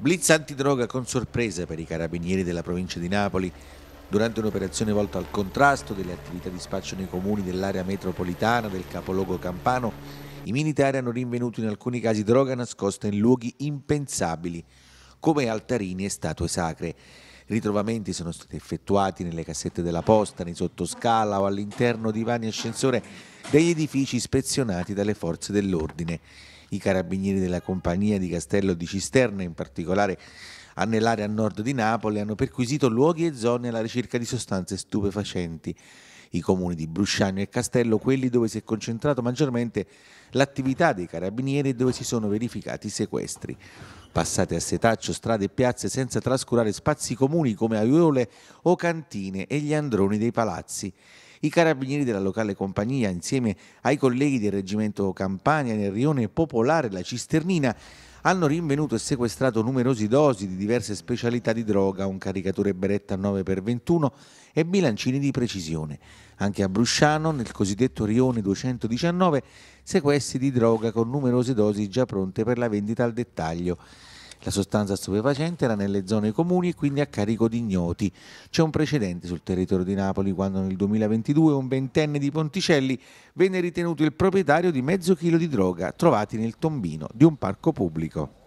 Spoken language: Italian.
Blitz antidroga con sorpresa per i carabinieri della provincia di Napoli. Durante un'operazione volta al contrasto delle attività di spaccio nei comuni dell'area metropolitana del capoluogo campano, i militari hanno rinvenuto in alcuni casi droga nascosta in luoghi impensabili, come altarini e statue sacre ritrovamenti sono stati effettuati nelle cassette della posta, nei sottoscala o all'interno di vani ascensore degli edifici ispezionati dalle forze dell'ordine. I carabinieri della compagnia di Castello di Cisterna, in particolare nell'area a nord di Napoli, hanno perquisito luoghi e zone alla ricerca di sostanze stupefacenti i comuni di Brusciano e Castello, quelli dove si è concentrato maggiormente l'attività dei carabinieri e dove si sono verificati i sequestri. Passate a setaccio strade e piazze senza trascurare spazi comuni come aiuole o cantine e gli androni dei palazzi. I carabinieri della locale compagnia, insieme ai colleghi del reggimento Campania nel rione popolare La Cisternina, hanno rinvenuto e sequestrato numerosi dosi di diverse specialità di droga, un caricatore beretta 9x21 e bilancini di precisione. Anche a Brusciano, nel cosiddetto Rione 219, sequestri di droga con numerose dosi già pronte per la vendita al dettaglio. La sostanza stupefacente era nelle zone comuni e quindi a carico di ignoti. C'è un precedente sul territorio di Napoli quando nel 2022 un ventenne di Ponticelli venne ritenuto il proprietario di mezzo chilo di droga trovati nel tombino di un parco pubblico.